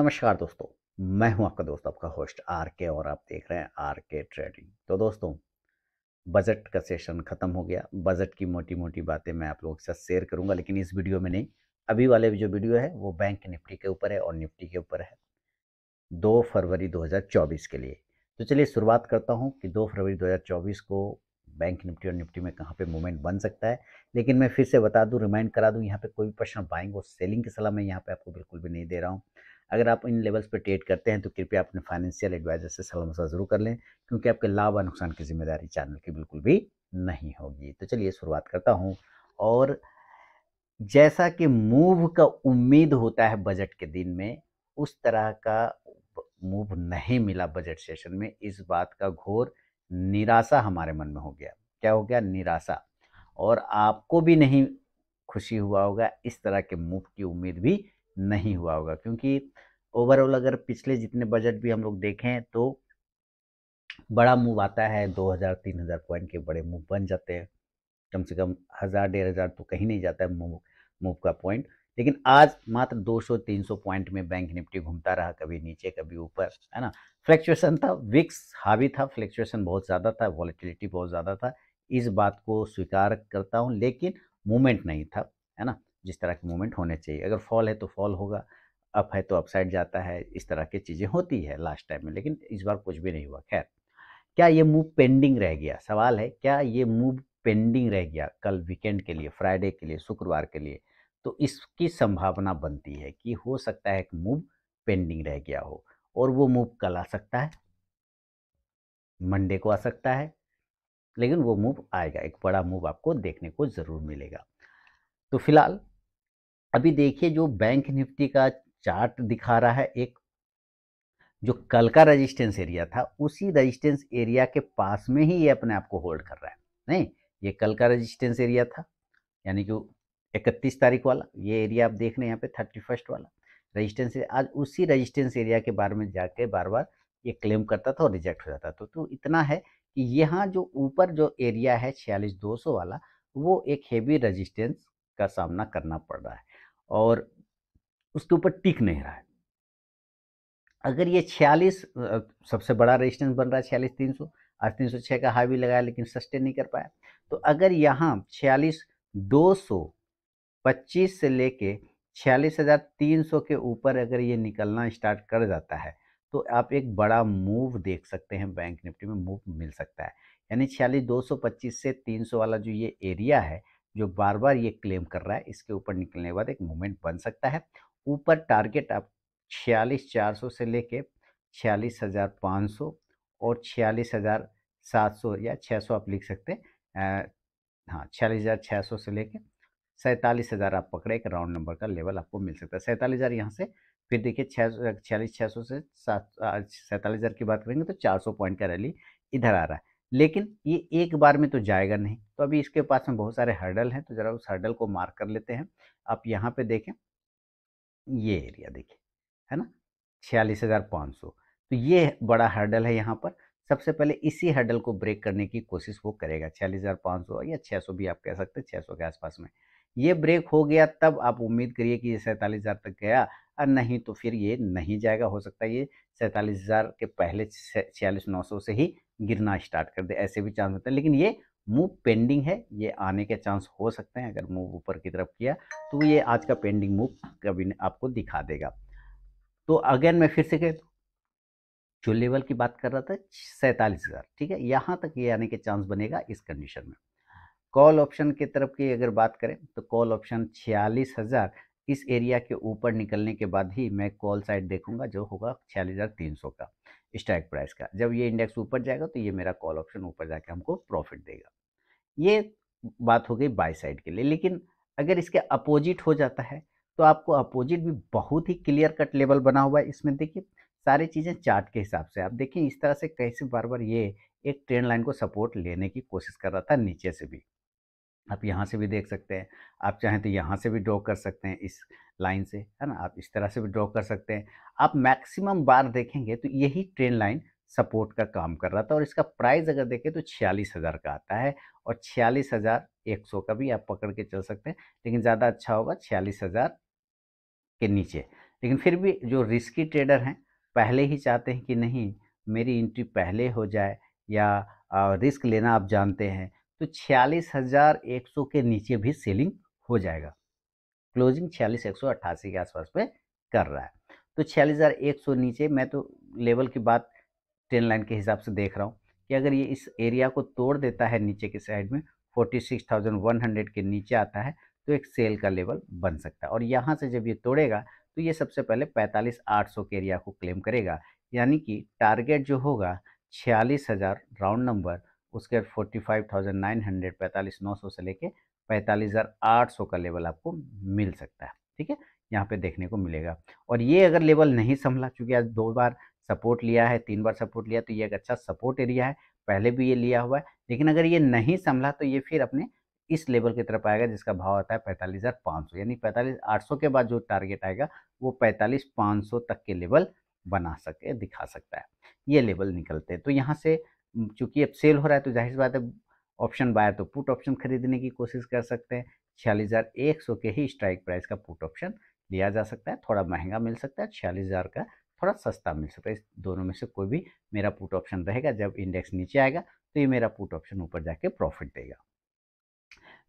नमस्कार दोस्तों मैं हूं आपका दोस्त आपका होस्ट आर के और आप देख रहे हैं आर के ट्रेडिंग तो दोस्तों बजट का सेशन ख़त्म हो गया बजट की मोटी मोटी बातें मैं आप लोगों के साथ शेयर करूंगा लेकिन इस वीडियो में नहीं अभी वाले जो वीडियो है वो बैंक निफ्टी के ऊपर है और निफ्टी के ऊपर है दो फरवरी दो के लिए तो चलिए शुरुआत करता हूँ कि दो फरवरी दो को बैंक निफ्टी और निफ्टी में कहाँ पे मूवमेंट बन सकता है लेकिन मैं फिर से बता दूँ रिमाइंड करा दूँ यहाँ पे कोई भी पर्सन बाइंग और सेलिंग की सलाह मैं यहाँ पे आपको बिल्कुल भी नहीं दे रहा हूँ अगर आप इन लेवल्स पर ट्रेड करते हैं तो कृपया अपने फाइनेंशियल एडवाइजर से सलाह मशा जरूर कर लें क्योंकि आपके लाभ और नुकसान की जिम्मेदारी चैनल की बिल्कुल भी नहीं होगी तो चलिए शुरुआत करता हूँ और जैसा कि मूव का उम्मीद होता है बजट के दिन में उस तरह का मूव नहीं मिला बजट सेशन में इस बात का घोर निराशा हमारे मन में हो गया क्या हो गया निराशा और आपको भी नहीं खुशी हुआ होगा इस तरह के मूव की उम्मीद भी नहीं हुआ होगा क्योंकि ओवरऑल अगर पिछले जितने बजट भी हम लोग देखें तो बड़ा मूव आता है दो हज़ार तीन हज़ार पॉइंट के बड़े मूव बन जाते हैं कम से कम हज़ार डेढ़ हज़ार तो कहीं नहीं जाता है मूव मूव का पॉइंट लेकिन आज मात्र 200-300 पॉइंट में बैंक निफ्टी घूमता रहा कभी नीचे कभी ऊपर है ना फ्लैक्चुएसन था विक्स हावी था फ्लैक्चुएसन बहुत ज़्यादा था वॉलीटिलिटी बहुत ज़्यादा था इस बात को स्वीकार करता हूँ लेकिन मूवमेंट नहीं था है ना जिस तरह के मूवमेंट होने चाहिए अगर फॉल है तो फॉल होगा अप है तो अपसाइड जाता है इस तरह की चीज़ें होती है लास्ट टाइम में लेकिन इस बार कुछ भी नहीं हुआ खैर क्या ये मूव पेंडिंग रह गया सवाल है क्या ये मूव पेंडिंग रह गया कल वीकेंड के लिए फ्राइडे के लिए शुक्रवार के लिए तो इसकी संभावना बनती है कि हो सकता है एक मूव पेंडिंग रह गया हो और वो मूव कल आ सकता है मंडे को आ सकता है लेकिन वो मूव आएगा एक बड़ा मूव आपको देखने को ज़रूर मिलेगा तो फिलहाल अभी देखिए जो बैंक निफ्टी का चार्ट दिखा रहा है एक जो कल का रेजिस्टेंस एरिया था उसी रेजिस्टेंस एरिया के पास में ही ये अपने आप को होल्ड कर रहा है नहीं ये कल का रेजिस्टेंस एरिया था यानी कि इकतीस तारीख वाला ये एरिया आप देख रहे हैं यहाँ पे थर्टी फर्स्ट वाला रजिस्टेंस आज उसी रजिस्टेंस एरिया के बारे में जाके बार बार ये क्लेम करता था और रिजेक्ट हो जाता था तो, तो इतना है कि यहाँ जो ऊपर जो एरिया है छियालीस दो सौ वाला वो एक हेवी रजिस्टेंस का सामना करना पड़ रहा है और उसके ऊपर टिक नहीं रहा है अगर ये छियालीस सबसे बड़ा रेजिस्टेंस बन रहा है छियालीस तीन सौ आज तीन सौ छः का हाई भी लगाया लेकिन सस्टेन नहीं कर पाया तो अगर यहाँ छियालीस दो सौ पच्चीस से लेके छियालीस हज़ार तीन सौ के ऊपर अगर ये निकलना स्टार्ट कर जाता है तो आप एक बड़ा मूव देख सकते हैं बैंक निफ्टी में मूव मिल सकता है यानी छियालीस दो सौ पच्चीस से तीन सौ वाला जो ये एरिया है जो बार बार ये क्लेम कर रहा है इसके ऊपर निकलने के बाद एक मूवमेंट बन सकता है ऊपर टारगेट आप छियालीस चार सौ से लेके छियालीस हज़ार पाँच सौ और छियालीस हज़ार सात सौ या छः सौ आप लिख सकते हैं हाँ छियालीस हज़ार छः सौ से लेके सैंतालीस हज़ार आप पकड़े एक राउंड नंबर का लेवल आपको मिल सकता है सैंतालीस हज़ार यहाँ से फिर देखिए छः छियालीस छः सौ से सात सैंतालीस हज़ार की बात करेंगे तो चार सौ पॉइंट का रैली इधर आ रहा है लेकिन ये एक बार में तो जाएगा नहीं तो अभी इसके पास में बहुत सारे हर्डल हैं तो ज़रा उस हर्डल को मार्क कर लेते हैं आप यहाँ पे देखें ये एरिया देखिए है ना छियालीस हज़ार पाँच सौ तो ये बड़ा हर्डल है यहाँ पर सबसे पहले इसी हर्डल को ब्रेक करने की कोशिश वो करेगा छियालीस हज़ार पाँच सौ या छः सौ भी आप कह सकते हैं छः सौ के आसपास में ये ब्रेक हो गया तब आप उम्मीद करिए कि ये सैंतालीस हज़ार तक गया और नहीं तो फिर ये नहीं जाएगा हो सकता है ये सैंतालीस हज़ार के पहले छियालीस नौ सौ से ही गिरना स्टार्ट कर दे ऐसे भी चांस होते हैं लेकिन ये मूव पेंडिंग है ये आने के चांस हो सकते हैं अगर मूव ऊपर की तरफ किया तो ये आज का पेंडिंग मूव कभी आपको दिखा देगा तो अगेन मैं फिर से कह जो लेवल की बात कर रहा था सैंतालीस हज़ार ठीक है यहाँ तक ये आने के चांस बनेगा इस कंडीशन में कॉल ऑप्शन की तरफ की अगर बात करें तो कॉल ऑप्शन छियालीस हज़ार इस एरिया के ऊपर निकलने के बाद ही मैं कॉल साइड देखूंगा जो होगा छियालीस हज़ार तीन सौ का स्ट्राइक प्राइस का जब ये इंडेक्स ऊपर जाएगा तो ये मेरा कॉल ऑप्शन ऊपर जाके हमको प्रॉफिट देगा ये बात हो गई बाई साइड के लिए लेकिन अगर इसके अपोजिट हो जाता है तो आपको अपोजिट भी बहुत ही क्लियर कट लेवल बना हुआ है इसमें देखिए सारी चीज़ें चार्ट के हिसाब से आप देखिए इस तरह से कैसे बार बार ये एक ट्रेंड लाइन को सपोर्ट लेने की कोशिश कर रहा था नीचे से भी आप यहाँ से भी देख सकते हैं आप चाहें तो यहाँ से भी ड्रॉ कर सकते हैं इस लाइन से है ना आप इस तरह से भी ड्रॉ कर सकते हैं आप मैक्सिमम बार देखेंगे तो यही ट्रेन लाइन सपोर्ट का काम कर रहा था और इसका प्राइस अगर देखें तो छियालीस हज़ार का आता है और छियालीस हज़ार एक सौ का भी आप पकड़ के चल सकते हैं लेकिन ज़्यादा अच्छा होगा छियालीस हज़ार के नीचे लेकिन फिर भी जो रिस्की ट्रेडर हैं पहले ही चाहते हैं कि नहीं मेरी एंट्री पहले हो जाए या रिस्क लेना आप जानते हैं तो छियालीस हज़ार एक सौ के नीचे भी सेलिंग हो जाएगा क्लोजिंग छियालीस एक सौ अट्ठासी के आसपास पे कर रहा है तो छियालीस हज़ार एक सौ नीचे मैं तो लेवल की बात ट्रेन लाइन के हिसाब से देख रहा हूँ कि अगर ये इस एरिया को तोड़ देता है नीचे के साइड में forty six thousand one hundred के नीचे आता है तो एक सेल का लेवल बन सकता है और यहाँ से जब ये तोड़ेगा तो ये सबसे पहले पैंतालीस आठ सौ के एरिया को क्लेम करेगा यानी कि टारगेट जो होगा छियालीस हज़ार राउंड नंबर उसके बाद forty five thousand nine hundred पैंतालीस नौ सौ से लेके पैंतालीस हज़ार आठ सौ का लेवल आपको मिल सकता है ठीक है यहाँ पे देखने को मिलेगा और ये अगर लेवल नहीं संभला चूँकि आज दो बार सपोर्ट लिया है तीन बार सपोर्ट लिया तो ये एक अच्छा सपोर्ट एरिया है पहले भी ये लिया हुआ है लेकिन अगर ये नहीं संभला तो ये फिर अपने इस लेवल की तरफ आएगा जिसका भाव आता है पैंतालीस हज़ार पाँच सौ यानी पैंतालीस आठ सौ के बाद जो टारगेट आएगा वो पैंतालीस पाँच सौ तक के लेवल बना सके दिखा सकता है ये लेवल निकलते हैं तो यहाँ से चूंकि अब सेल हो रहा है तो जाहिर बात है ऑप्शन बायर तो पुट ऑप्शन खरीदने की कोशिश कर सकते हैं छियालीस हज़ार एक सौ के ही स्ट्राइक प्राइस का पुट ऑप्शन लिया जा सकता है थोड़ा महंगा मिल सकता है छियालीस हज़ार का थोड़ा सस्ता मिल सकता है इस दोनों में से कोई भी मेरा पुट ऑप्शन रहेगा जब इंडेक्स नीचे आएगा तो ये मेरा पुट ऑप्शन ऊपर जाके प्रॉफिट देगा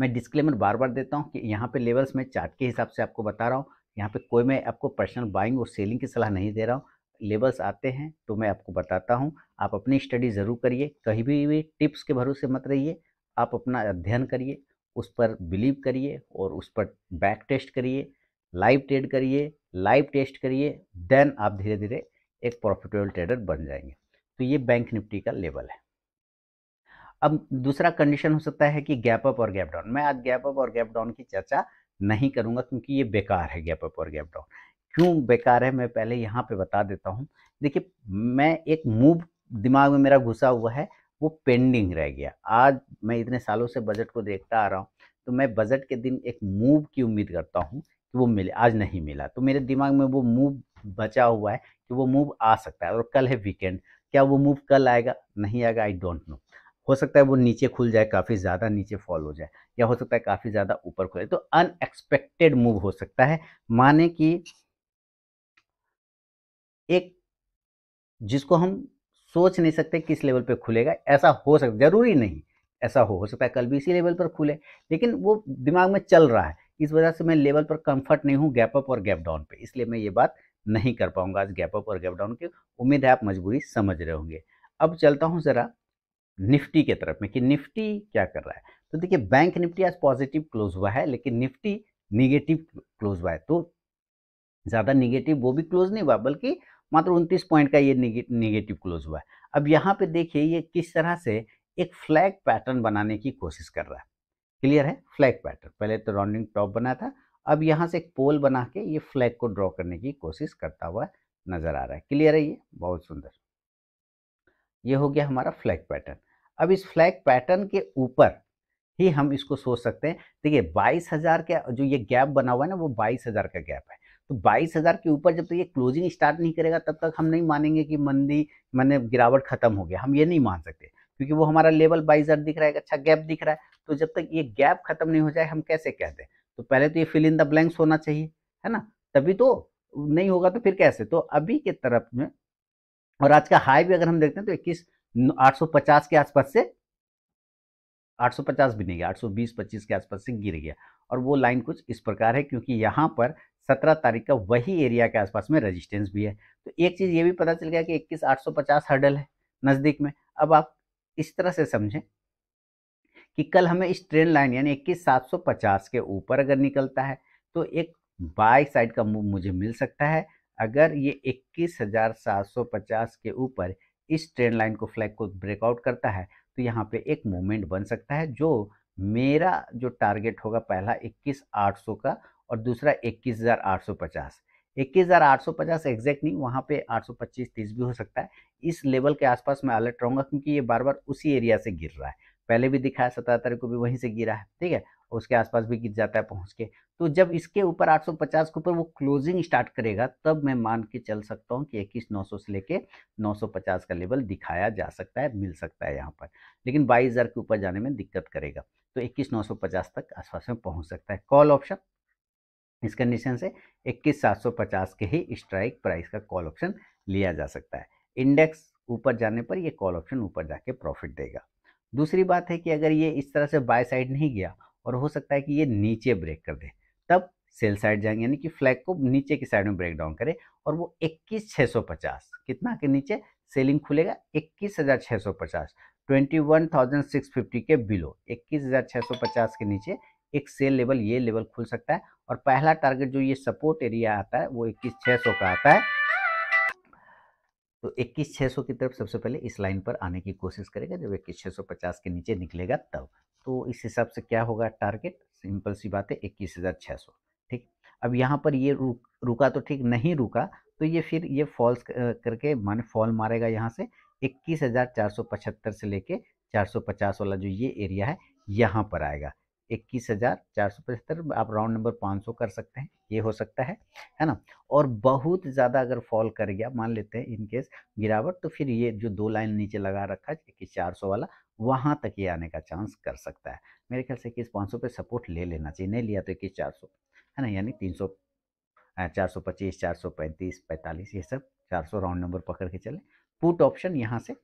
मैं डिस्क्लेमर बार बार देता हूँ कि यहाँ पे लेवल्स में चार्ट के हिसाब से आपको बता रहा हूँ यहाँ पे कोई मैं आपको पर्सनल बाइंग और सेलिंग की सलाह नहीं दे रहा हूँ लेवल्स आते हैं तो मैं आपको बताता हूँ आप अपनी स्टडी ज़रूर करिए कहीं भी भी टिप्स के भरोसे मत रहिए आप अपना अध्ययन करिए उस पर बिलीव करिए और उस पर बैक टेस्ट करिए लाइव ट्रेड करिए लाइव टेस्ट करिए देन आप धीरे धीरे एक प्रॉफिटेबल ट्रेडर बन जाएंगे तो ये बैंक निफ्टी का लेवल है अब दूसरा कंडीशन हो सकता है कि गैप अप और गैप डाउन मैं आज गैप अप और गैप डाउन की चर्चा नहीं करूँगा क्योंकि ये बेकार है गैप अप और गैप डाउन क्यों बेकार है मैं पहले यहाँ पे बता देता हूँ देखिए मैं एक मूव दिमाग में मेरा घुसा हुआ है वो पेंडिंग रह गया आज मैं इतने सालों से बजट को देखता आ रहा हूँ तो मैं बजट के दिन एक मूव की उम्मीद करता हूँ कि वो मिले आज नहीं मिला तो मेरे दिमाग में वो मूव बचा हुआ है कि वो मूव आ सकता है और कल है वीकेंड क्या वो मूव कल आएगा नहीं आएगा आई डोंट नो हो सकता है वो नीचे खुल जाए काफ़ी ज़्यादा नीचे फॉल हो जाए या हो सकता है काफ़ी ज़्यादा ऊपर खुले तो अनएक्सपेक्टेड मूव हो सकता है माने कि एक जिसको हम सोच नहीं सकते किस लेवल पे खुलेगा ऐसा हो सकता ज़रूरी नहीं ऐसा हो, हो सकता है कल भी इसी लेवल पर खुले लेकिन वो दिमाग में चल रहा है इस वजह से मैं लेवल पर कंफर्ट नहीं हूँ गैप अप और गैप डाउन पे इसलिए मैं ये बात नहीं कर पाऊंगा आज गैप अप और गैप डाउन की उम्मीद है आप मजबूरी समझ रहे होंगे अब चलता हूँ ज़रा निफ्टी के तरफ में कि निफ्टी क्या कर रहा है तो देखिए बैंक निफ्टी आज पॉजिटिव क्लोज हुआ है लेकिन निफ्टी निगेटिव क्लोज हुआ है तो ज़्यादा निगेटिव वो भी क्लोज नहीं हुआ बल्कि मात्र उनतीस पॉइंट का ये निगेटिव क्लोज हुआ है अब यहाँ पे देखिए ये किस तरह से एक फ्लैग पैटर्न बनाने की कोशिश कर रहा है क्लियर है फ्लैग पैटर्न पहले तो राउंडिंग टॉप बना था अब यहाँ से एक पोल बना के ये फ्लैग को ड्रॉ करने की कोशिश करता हुआ नज़र आ रहा है क्लियर है ये बहुत सुंदर ये हो गया हमारा फ्लैग पैटर्न अब इस फ्लैग पैटर्न के ऊपर ही हम इसको सोच सकते हैं देखिए बाईस हज़ार का जो ये गैप बना हुआ है ना वो बाईस हज़ार का गैप है तो 22,000 के ऊपर जब तक तो ये क्लोजिंग स्टार्ट नहीं करेगा तब तक हम नहीं मानेंगे कि मंदी मैंने गिरावट खत्म हो गया हम ये नहीं मान सकते क्योंकि वो हमारा लेवल बाईस दिख रहा है एक अच्छा गैप दिख रहा है तो जब तक ये गैप खत्म नहीं हो जाए हम कैसे कह दें तो पहले तो ये फिल इन द ब्लैंक्स होना चाहिए है ना तभी तो नहीं होगा तो फिर कैसे तो अभी के तरफ में और आज का हाई भी अगर हम देखते हैं तो इक्कीस आठ के आसपास से 850 भी नहीं गया 820-25 के आसपास से गिर गया और वो लाइन कुछ इस प्रकार है क्योंकि यहाँ पर सत्रह तारीख का वही एरिया के आसपास में रेजिस्टेंस भी है तो एक चीज़ ये भी पता चल गया कि इक्कीस आठ सौ पचास हर्डल है नज़दीक में अब आप इस तरह से समझें कि कल हमें इस ट्रेन लाइन यानी इक्कीस सात सौ पचास के ऊपर अगर निकलता है तो एक बाई साइड का मूव मुझे मिल सकता है अगर ये इक्कीस हज़ार सात सौ पचास के ऊपर इस ट्रेन लाइन को फ्लैग को ब्रेकआउट करता है तो यहाँ पे एक मोमेंट बन सकता है जो मेरा जो टारगेट होगा पहला इक्कीस आठ सौ का और दूसरा इक्कीस हज़ार आठ सौ पचास इक्कीस हज़ार आठ सौ पचास एग्जैक्ट नहीं वहाँ पे आठ सौ पच्चीस तीस भी हो सकता है इस लेवल के आसपास मैं अलर्ट रहूँगा क्योंकि ये बार बार उसी एरिया से गिर रहा है पहले भी दिखा है सत्रह तारीख को भी वहीं से गिरा है ठीक है उसके आसपास भी गिर जाता है पहुंच के तो जब इसके ऊपर 850 के ऊपर वो क्लोजिंग स्टार्ट करेगा तब मैं मान के चल सकता हूं कि इक्कीस नौ से लेके 950 का लेवल दिखाया जा सकता है मिल सकता है यहाँ पर लेकिन 22000 के ऊपर जाने में दिक्कत करेगा तो इक्कीस नौ तक आसपास में पहुँच सकता है कॉल ऑप्शन इस कंडीशन से इक्कीस सात सौ पचास के ही स्ट्राइक प्राइस का कॉल ऑप्शन लिया जा सकता है इंडेक्स ऊपर जाने पर ये कॉल ऑप्शन ऊपर जाके प्रॉफिट देगा दूसरी बात है कि अगर ये इस तरह से बाय साइड नहीं गया और हो सकता है कि ये नीचे ब्रेक कर दे तब सेल साइड जाएंगे यानी कि फ्लैग को नीचे की साइड में ब्रेक डाउन करे और वो इक्कीस छः सौ पचास कितना के नीचे सेलिंग खुलेगा इक्कीस हज़ार छः सौ पचास twenty one thousand six fifty के बिलो इक्कीस हज़ार छः सौ पचास के नीचे एक सेल लेवल ये लेवल खुल सकता है और पहला टारगेट जो ये सपोर्ट एरिया आता है वो इक्कीस छः सौ का आता है तो इक्कीस छः सौ की तरफ सबसे पहले इस लाइन पर आने की कोशिश करेगा जब इक्कीस छः सौ पचास के नीचे निकलेगा तब तो इस हिसाब से क्या होगा टारगेट सिंपल सी बात है इक्कीस हज़ार छह सौ ठीक अब यहाँ पर ये रुक रुका तो ठीक नहीं रुका तो ये फिर ये फॉल्स करके माने फॉल मारेगा यहाँ से इक्कीस हज़ार चार सौ पचहत्तर से लेके चार सौ पचास वाला जो ये एरिया है यहाँ पर आएगा इक्कीस हज़ार चार सौ पचहत्तर आप राउंड नंबर पाँच सौ कर सकते हैं ये हो सकता है है ना और बहुत ज़्यादा अगर फॉल कर गया मान लेते हैं इनकेस गिरावट तो फिर ये जो दो लाइन नीचे लगा रखा है इक्कीस चार सौ वाला वहाँ तक ये आने का चांस कर सकता है मेरे ख्याल से इक्कीस पाँच सौ पर सपोर्ट ले लेना चाहिए नहीं लिया तो इक्कीस चार सौ है ना यानी तीन सौ चार सौ पच्चीस चार सौ पैंतीस पैंतालीस ये सब चार सौ राउंड नंबर पकड़ के चले पुट ऑप्शन यहाँ से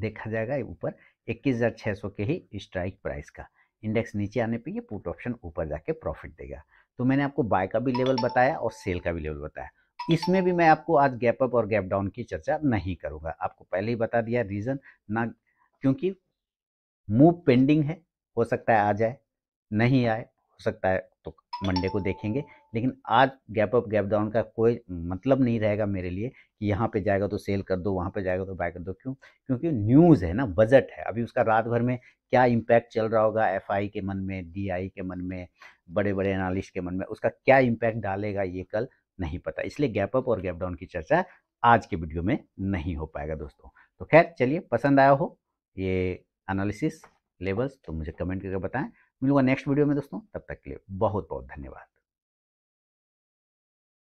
देखा जाएगा ऊपर इक्कीस हज़ार छः सौ के ही स्ट्राइक प्राइस का इंडेक्स नीचे आने पे ये पुट ऑप्शन ऊपर जाके प्रॉफिट देगा तो मैंने आपको बाय का भी लेवल बताया और सेल का भी लेवल बताया इसमें भी मैं आपको आज गैप अप और गैप डाउन की चर्चा नहीं करूंगा आपको पहले ही बता दिया रीज़न ना क्योंकि मूव पेंडिंग है हो सकता है आ जाए नहीं आए हो सकता है तो मंडे को देखेंगे लेकिन आज गैप अप गैप डाउन का कोई मतलब नहीं रहेगा मेरे लिए कि यहाँ पे जाएगा तो सेल कर दो वहाँ पे जाएगा तो बाय कर दो क्यों क्योंकि न्यूज़ है ना बजट है अभी उसका रात भर में क्या इम्पैक्ट चल रहा होगा एफ के मन में डी के मन में बड़े बड़े एनालिस्ट के मन में उसका क्या इम्पैक्ट डालेगा ये कल नहीं पता इसलिए गैप अप और गैप डाउन की चर्चा आज के वीडियो में नहीं हो पाएगा दोस्तों तो खैर चलिए पसंद आया हो ये एनालिसिस लेवल्स तो मुझे कमेंट करके बताएं मिलूंगा नेक्स्ट वीडियो में दोस्तों तब तक के लिए बहुत बहुत धन्यवाद